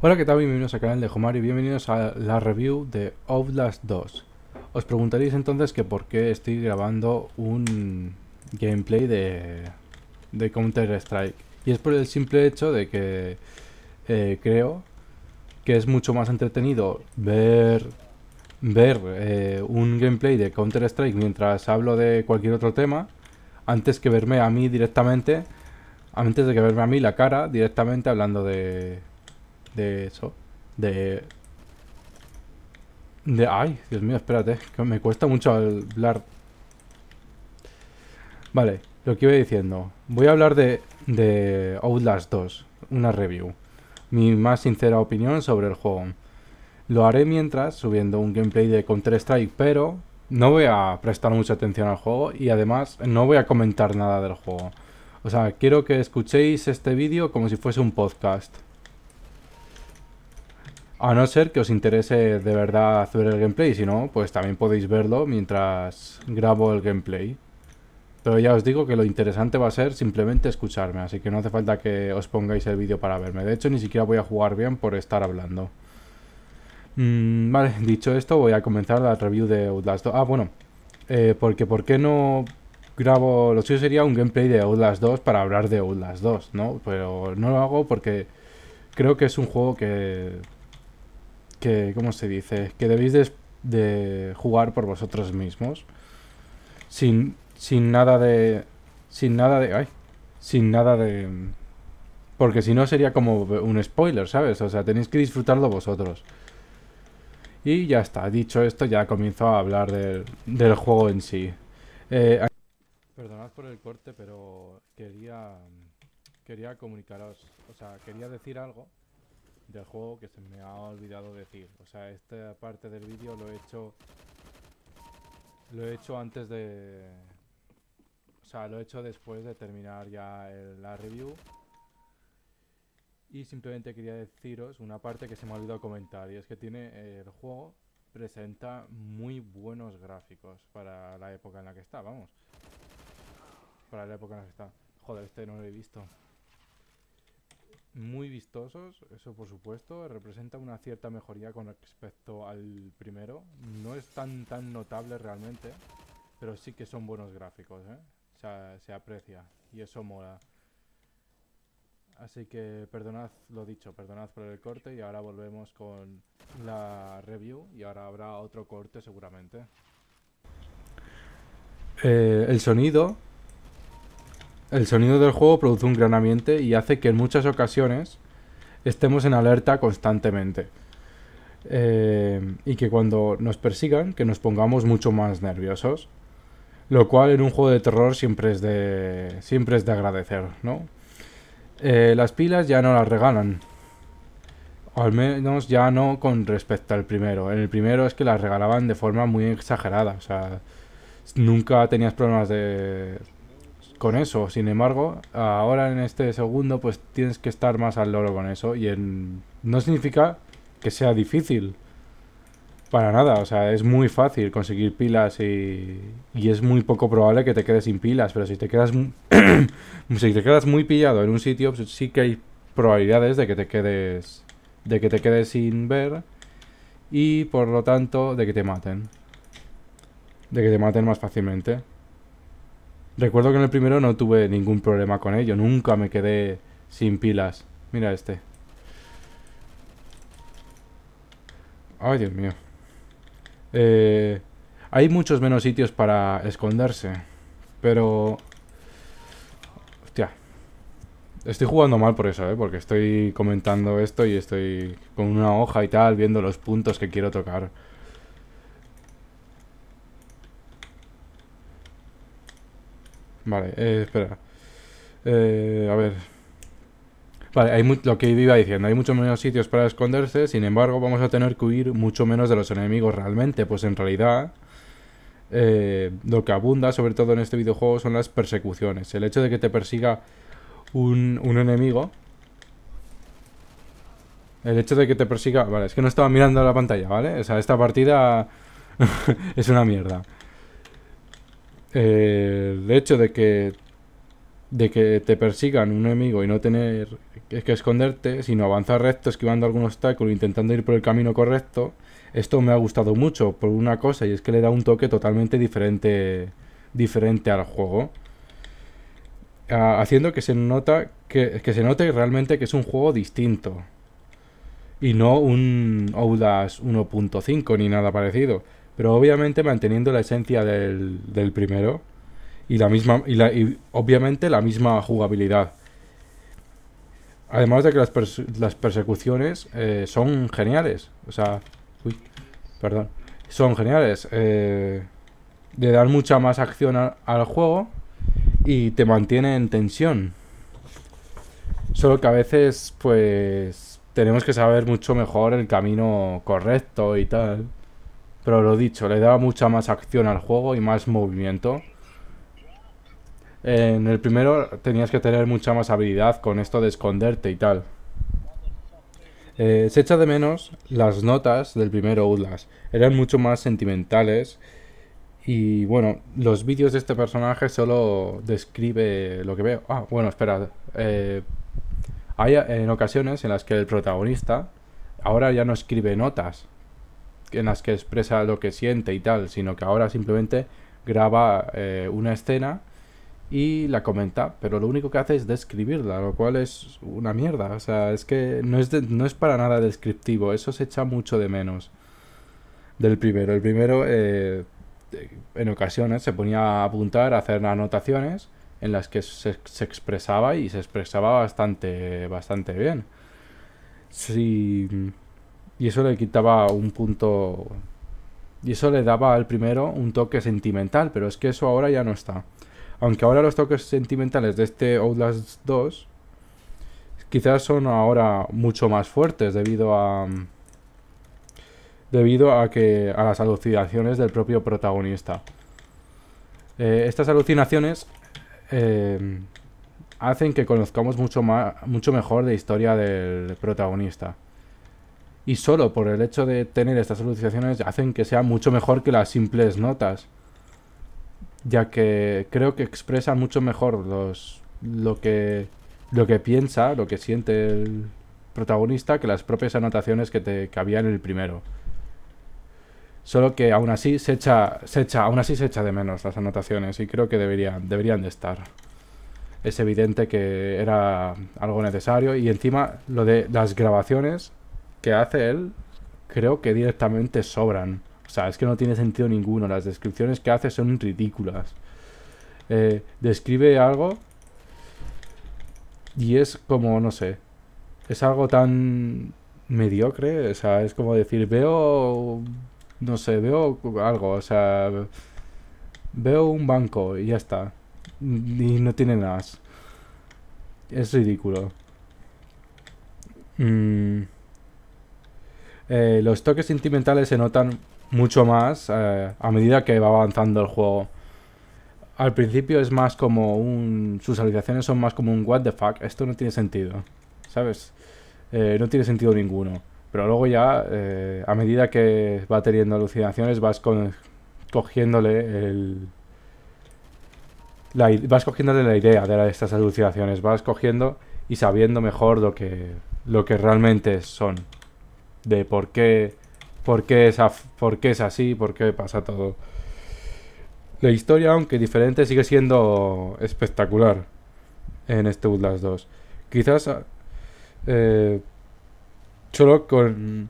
Hola, ¿qué tal? Bienvenidos al canal de y bienvenidos a la review de Outlast 2. Os preguntaréis entonces que por qué estoy grabando un gameplay de, de Counter-Strike. Y es por el simple hecho de que eh, creo que es mucho más entretenido ver, ver eh, un gameplay de Counter-Strike mientras hablo de cualquier otro tema, antes que verme a mí directamente, antes de que verme a mí la cara directamente hablando de de eso. De... De... Ay, Dios mío, espérate. Que me cuesta mucho hablar... Vale, lo que iba diciendo. Voy a hablar de, de Outlast 2. Una review. Mi más sincera opinión sobre el juego. Lo haré mientras subiendo un gameplay de Counter-Strike, pero no voy a prestar mucha atención al juego y además no voy a comentar nada del juego. O sea, quiero que escuchéis este vídeo como si fuese un podcast. A no ser que os interese de verdad hacer el gameplay, si no, pues también podéis verlo mientras grabo el gameplay. Pero ya os digo que lo interesante va a ser simplemente escucharme, así que no hace falta que os pongáis el vídeo para verme. De hecho, ni siquiera voy a jugar bien por estar hablando. Mm, vale, dicho esto, voy a comenzar la review de Outlast 2. Ah, bueno, eh, porque ¿por qué no grabo...? Lo suyo sería un gameplay de Outlast 2 para hablar de Outlast 2, ¿no? Pero no lo hago porque creo que es un juego que que, ¿cómo se dice? Que debéis de, jugar por vosotros mismos. Sin, sin nada de... Sin nada de... Ay, sin nada de... Porque si no sería como un spoiler, ¿sabes? O sea, tenéis que disfrutarlo vosotros. Y ya está, dicho esto, ya comienzo a hablar del, del juego en sí. Eh, Perdonad por el corte, pero quería, quería comunicaros, o sea, quería decir algo del juego que se me ha olvidado decir. O sea, esta parte del vídeo lo he hecho... Lo he hecho antes de... O sea, lo he hecho después de terminar ya la review. Y simplemente quería deciros una parte que se me ha olvidado comentar. Y es que tiene eh, el juego presenta muy buenos gráficos para la época en la que está, vamos. Para la época en la que está. Joder, este no lo he visto muy vistosos, eso por supuesto, representa una cierta mejoría con respecto al primero. No es tan, tan notable realmente, pero sí que son buenos gráficos, ¿eh? se aprecia y eso mola. Así que perdonad lo dicho, perdonad por el corte y ahora volvemos con la review y ahora habrá otro corte seguramente. Eh, el sonido el sonido del juego produce un gran ambiente y hace que en muchas ocasiones estemos en alerta constantemente. Eh, y que cuando nos persigan, que nos pongamos mucho más nerviosos. Lo cual en un juego de terror siempre es de, siempre es de agradecer, ¿no? Eh, las pilas ya no las regalan. al menos ya no con respecto al primero. En el primero es que las regalaban de forma muy exagerada. O sea, nunca tenías problemas de con eso. Sin embargo, ahora en este segundo, pues tienes que estar más al loro con eso. Y en... no significa que sea difícil. Para nada, o sea, es muy fácil conseguir pilas y, y es muy poco probable que te quedes sin pilas, pero si te quedas si te quedas muy pillado en un sitio, pues sí que hay probabilidades de que te quedes de que te quedes sin ver y por lo tanto de que te maten. De que te maten más fácilmente. Recuerdo que en el primero no tuve ningún problema con ello. Nunca me quedé sin pilas. Mira este. Ay, Dios mío. Eh, hay muchos menos sitios para esconderse. Pero... Hostia. Estoy jugando mal por eso, ¿eh? Porque estoy comentando esto y estoy con una hoja y tal, viendo los puntos que quiero tocar. Vale, eh, espera. Eh, a ver. Vale, hay lo que iba diciendo, hay muchos menos sitios para esconderse, sin embargo vamos a tener que huir mucho menos de los enemigos realmente, pues en realidad eh, lo que abunda, sobre todo en este videojuego, son las persecuciones. El hecho de que te persiga un, un enemigo... El hecho de que te persiga... Vale, es que no estaba mirando la pantalla, ¿vale? O sea, esta partida es una mierda el hecho de que, de que te persigan un enemigo y no tener que esconderte, sino avanzar recto, esquivando algún obstáculo, intentando ir por el camino correcto, esto me ha gustado mucho por una cosa, y es que le da un toque totalmente diferente, diferente al juego. Ah, haciendo que se nota que, se note realmente que es un juego distinto y no un Oudas 1.5 ni nada parecido pero obviamente manteniendo la esencia del, primero y la misma y, obviamente la misma jugabilidad. Además de que las, persecuciones eh, son geniales. O sea, uy, perdón. Son geniales. De eh, dar mucha más acción al juego y te mantiene en tensión. Solo que a veces, pues, tenemos que saber mucho mejor el camino correcto y tal. Pero lo dicho, le daba mucha más acción al juego y más movimiento. En el primero tenías que tener mucha más habilidad con esto de esconderte y tal. Eh, se echa de menos las notas del primero Outlast. Eran mucho más sentimentales. Y bueno, los vídeos de este personaje solo describe lo que veo. Ah, bueno, espera. Eh, hay eh, en ocasiones en las que el protagonista ahora ya no escribe notas, en las que expresa lo que siente y tal, sino que ahora simplemente graba eh, una escena y la comenta, pero lo único que hace es describirla, lo cual es una mierda. O sea, es que no es, para nada descriptivo, eso se echa mucho de menos del primero. El primero, eh, en ocasiones, se ponía a apuntar, a hacer anotaciones en las que se, expresaba y se expresaba bastante, bastante bien. Sí. Y eso le quitaba un punto... Y eso le daba al primero un toque sentimental, pero es que eso ahora ya no está. Aunque ahora los toques sentimentales de este Outlast 2 quizás son ahora mucho más fuertes debido a debido a que a las alucinaciones del propio protagonista. Eh, estas alucinaciones eh, hacen que conozcamos mucho, más, mucho mejor la historia del protagonista y solo por el hecho de tener estas anotaciones hacen que sea mucho mejor que las simples notas, ya que creo que expresa mucho mejor los, lo, que, lo que piensa, lo que siente el protagonista que las propias anotaciones que, te, que había en el primero. Solo que aún así se echa, se echa, aún así se echa de menos las anotaciones y creo que deberían, deberían de estar es evidente que era algo necesario. Y encima lo de las grabaciones hace él creo que directamente sobran. O sea, es que no tiene sentido ninguno. Las descripciones que hace son ridículas. Eh, describe algo y es como, no sé, es algo tan mediocre. O sea, es como decir, veo, no sé, veo algo. O sea, veo un banco y ya está. Y no tiene nada. Es ridículo. Mmm. Eh, los toques sentimentales se notan mucho más eh, a medida que va avanzando el juego. Al principio es más como un... Sus alucinaciones son más como un what the fuck, esto no tiene sentido, ¿sabes? Eh, no tiene sentido ninguno. Pero luego ya, a medida que va teniendo alucinaciones, vas cogiéndole el... vas cogiéndole la idea de, estas alucinaciones, vas cogiendo y sabiendo mejor lo que, lo que realmente son de por qué, por qué, es, por qué es así, por qué pasa todo. La historia, aunque diferente, sigue siendo espectacular en este las 2. Quizás ah, eh, solo con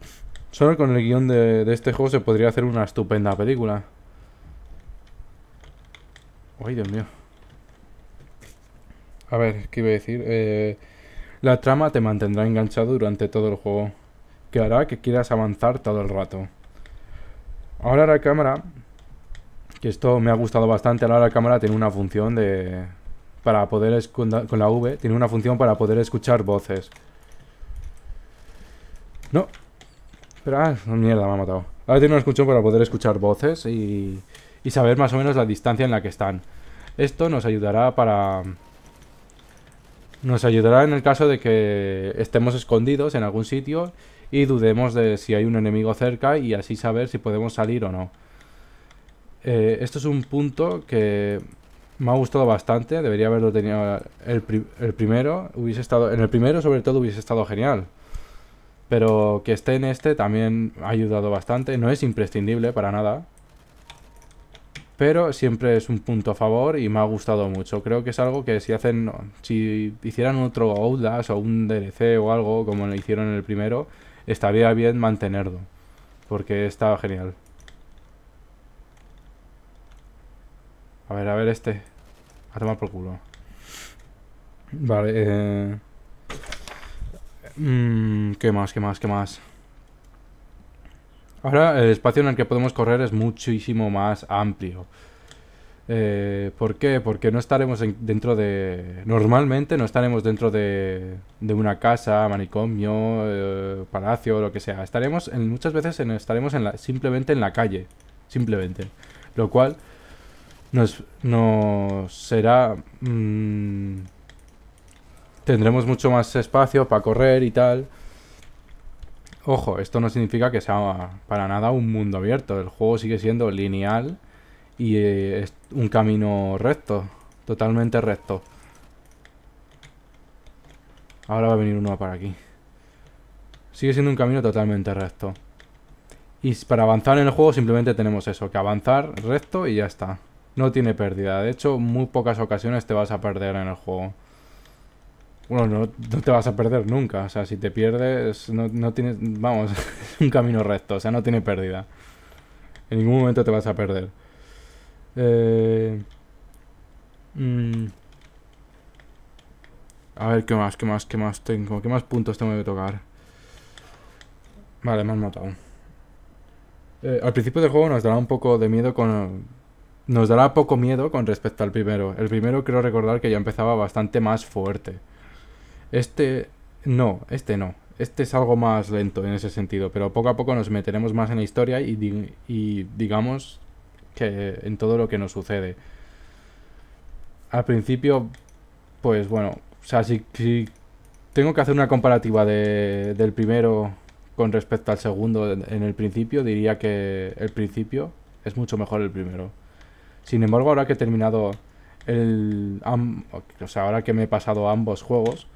solo con el guión de, este juego se podría hacer una estupenda película. Ay, Dios mío. A ver, ¿qué iba a decir? Eh, la trama te mantendrá enganchado durante todo el juego que hará que quieras avanzar todo el rato. Ahora la cámara, que esto me ha gustado bastante, ahora la cámara tiene una función de... Para poder... Con la V, tiene una función para poder escuchar voces. No. Pero, ah, mierda, me ha matado. Ahora tiene una función para poder escuchar voces y, y saber más o menos la distancia en la que están. Esto nos ayudará para... Nos ayudará en el caso de que estemos escondidos en algún sitio y dudemos de si hay un enemigo cerca y así saber si podemos salir o no. Eh, esto es un punto que me ha gustado bastante, debería haberlo tenido el, el, primero, hubiese estado, en el primero sobre todo hubiese estado genial. Pero que esté en este también ha ayudado bastante, no es imprescindible para nada. Pero siempre es un punto a favor y me ha gustado mucho. Creo que es algo que si hacen, si hicieran otro Outlast o un DLC o algo como lo hicieron en el primero, estaría bien mantenerlo. Porque está genial. A ver, a ver este. A tomar por culo. Vale, eh... Mm, ¿Qué más, qué más, qué más? Ahora el espacio en el que podemos correr es muchísimo más amplio. Eh, ¿Por qué? Porque no estaremos dentro de... Normalmente no estaremos dentro de, una casa, manicomio, palacio eh, palacio, lo que sea. Estaremos en, muchas veces en, estaremos en simplemente en la calle. Simplemente. Lo cual nos, nos será... Mm, tendremos mucho más espacio para correr y tal. Ojo, esto no significa que sea para nada un mundo abierto. El juego sigue siendo lineal y es un camino recto, totalmente recto. Ahora va a venir uno para aquí. Sigue siendo un camino totalmente recto. Y para avanzar en el juego simplemente tenemos eso, que avanzar recto y ya está. No tiene pérdida. De hecho, muy pocas ocasiones te vas a perder en el juego. Bueno, no, te vas a perder nunca. O sea, si te pierdes, no, no tienes... Vamos, es un camino recto. O sea, no tiene pérdida. En ningún momento te vas a perder. Eh, mm. a ver, ¿qué más? ¿Qué más? ¿Qué más tengo? ¿Qué más puntos tengo que tocar? Vale, me han matado. Eh, al principio del juego nos dará un poco de miedo con... Nos dará poco miedo con respecto al primero. El primero creo recordar que ya empezaba bastante más fuerte. Este... No, este no. Este es algo más lento en ese sentido, pero poco a poco nos meteremos más en la historia y digamos en todo lo que nos sucede. Al principio, pues bueno, o sea, si, tengo que hacer una comparativa del primero con respecto al segundo en el principio, diría que el principio es mucho mejor el primero. Sin embargo, ahora que he terminado el... o sea, ahora que me he pasado ambos juegos,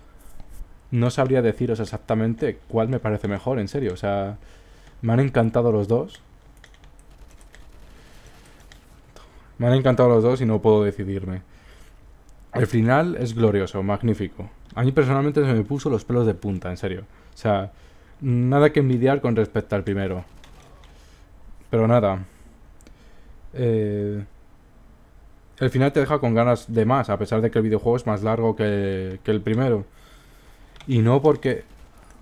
no sabría deciros exactamente cuál me parece mejor, en serio. O sea, me han encantado los dos. Me han encantado los dos y no puedo decidirme. El final es glorioso, magnífico. A mí personalmente se me puso los pelos de punta, en serio. O sea, nada que envidiar con respecto al primero. Pero nada. Eh, el final te deja con ganas de más, a pesar de que el videojuego es más largo que, que el primero. Y no porque...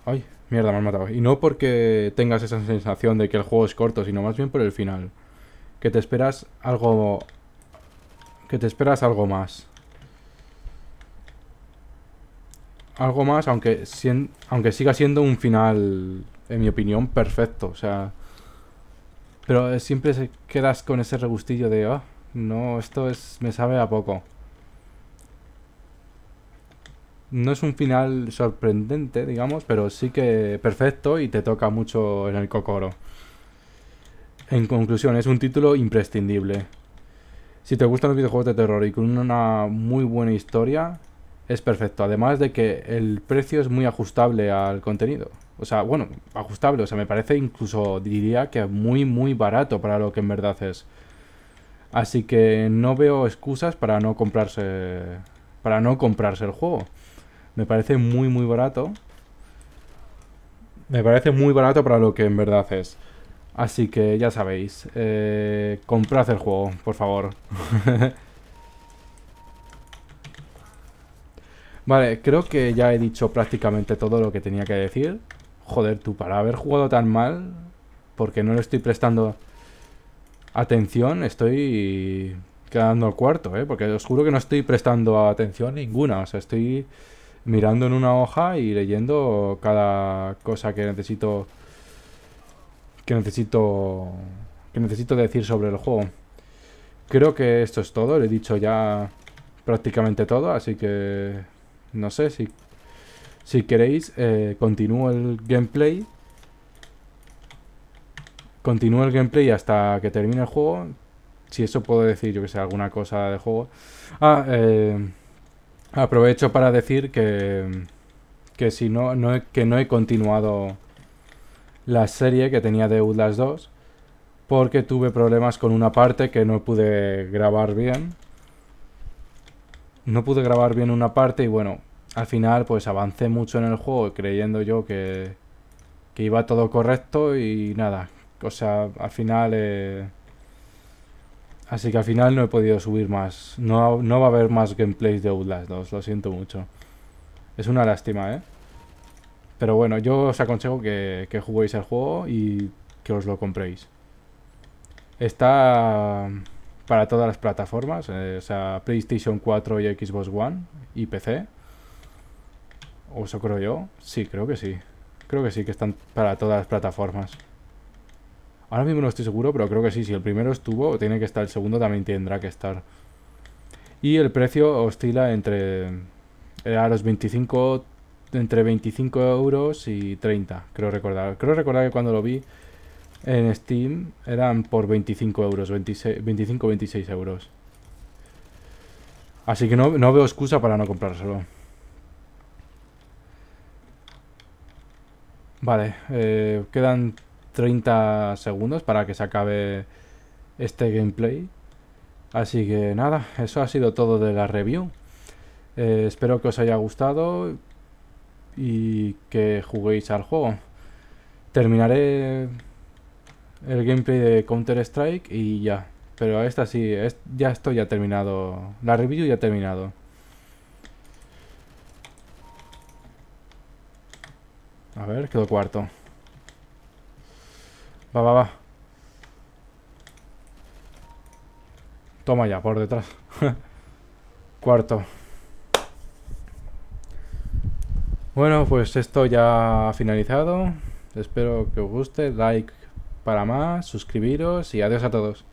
Ay, mierda, me han matado. Y no porque tengas esa sensación de que el juego es corto, sino más bien por el final. Que te esperas algo... Que te esperas algo más. Algo más, aunque, aunque siga siendo un final, en mi opinión, perfecto. O sea... Pero siempre se quedas con ese regustillo de... Ah, no, esto es me sabe a poco. No es un final sorprendente, digamos, pero sí que perfecto y te toca mucho en el cocoro. En conclusión, es un título imprescindible. Si te gustan los videojuegos de terror y con una muy buena historia, es perfecto. Además de que el precio es muy ajustable al contenido. O sea, bueno, ajustable. O sea, me parece incluso, diría que muy, muy barato para lo que en verdad es. Así que no veo excusas para no comprarse. Para no comprarse el juego. Me parece muy, muy barato. Me parece muy barato para lo que en verdad es. Así que ya sabéis, eh, comprad el juego, por favor. vale, creo que ya he dicho prácticamente todo lo que tenía que decir. Joder, tú, para haber jugado tan mal, porque no le estoy prestando atención, estoy quedando al cuarto, ¿eh? Porque os juro que no estoy prestando atención ninguna, o sea, estoy mirando en una hoja y leyendo cada cosa que necesito que necesito que necesito decir sobre el juego. Creo que esto es todo, le he dicho ya prácticamente todo, así que no sé si, si queréis, eh, continúo el gameplay. Continúo el gameplay hasta que termine el juego. Si eso puedo decir, yo que sé, alguna cosa de juego. Ah, eh, aprovecho para decir que, que si no, no, que no he continuado la serie que tenía de Outlast 2 porque tuve problemas con una parte que no pude grabar bien. No pude grabar bien una parte y bueno, al final pues avancé mucho en el juego creyendo yo que, que iba todo correcto y nada. O sea, al final... Eh, así que al final no he podido subir más. No, no va a haber más gameplays de Outlast 2, lo siento mucho. Es una lástima, ¿eh? Pero bueno, yo os aconsejo que, que juguéis el juego y que os lo compréis. Está para todas las plataformas, eh, o sea, PlayStation 4 y Xbox One y PC. ¿O eso creo yo? Sí, creo que sí. Creo que sí, que están para todas las plataformas. Ahora mismo no estoy seguro, pero creo que sí. Si el primero estuvo, tiene que estar. El segundo también tendrá que estar. Y el precio oscila entre eh, a los 25 entre 25 euros y 30, creo recordar. Creo recordar que cuando lo vi en Steam eran por 25 euros, 25 26 euros. Así que no, veo excusa para no comprárselo. Vale, eh, quedan 30 segundos para que se acabe este gameplay. Así que nada, eso ha sido todo de la review. Eh, espero que os haya gustado y que juguéis al juego. Terminaré el gameplay de Counter-Strike y ya. Pero esta sí, es, ya estoy ya terminado. La review ya ha terminado. A ver, quedó cuarto. Va, va, va. Toma ya, por detrás. cuarto. Bueno, pues esto ya ha finalizado. Espero que os guste. Like para más, suscribiros y adiós a todos.